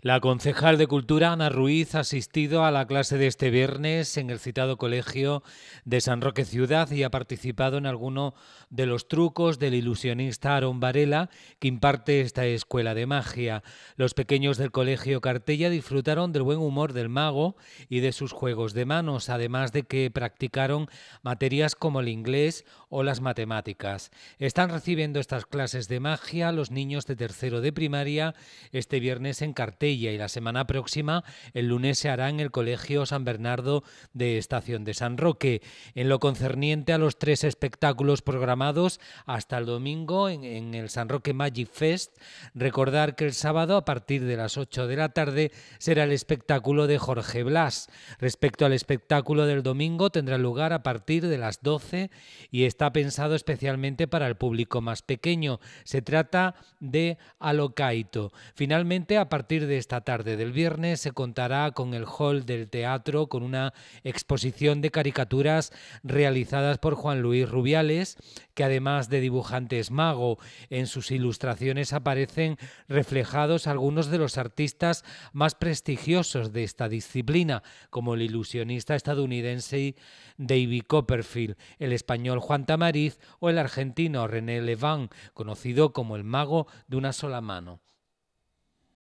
La concejal de Cultura, Ana Ruiz, ha asistido a la clase de este viernes en el citado colegio de San Roque Ciudad y ha participado en alguno de los trucos del ilusionista Aaron Varela que imparte esta escuela de magia. Los pequeños del colegio Cartella disfrutaron del buen humor del mago y de sus juegos de manos, además de que practicaron materias como el inglés o las matemáticas. Están recibiendo estas clases de magia los niños de tercero de primaria este viernes en Cartella y la semana próxima, el lunes, se hará en el Colegio San Bernardo de Estación de San Roque. En lo concerniente a los tres espectáculos programados hasta el domingo en, el San Roque Magic Fest, recordar que el sábado a partir de las 8 de la tarde será el espectáculo de Jorge Blas. Respecto al espectáculo del domingo tendrá lugar a partir de las 12 y está pensado especialmente para el público más pequeño. Se trata de Alocaito. Finalmente, a partir de esta tarde del viernes se contará con el hall del teatro con una exposición de caricaturas realizadas por Juan Luis Rubiales, que además de dibujante es mago, en sus ilustraciones aparecen reflejados algunos de los artistas más prestigiosos de esta disciplina, como el ilusionista estadounidense David Copperfield, el español Juan Tamariz o el argentino René Leván, conocido como el mago de una sola mano.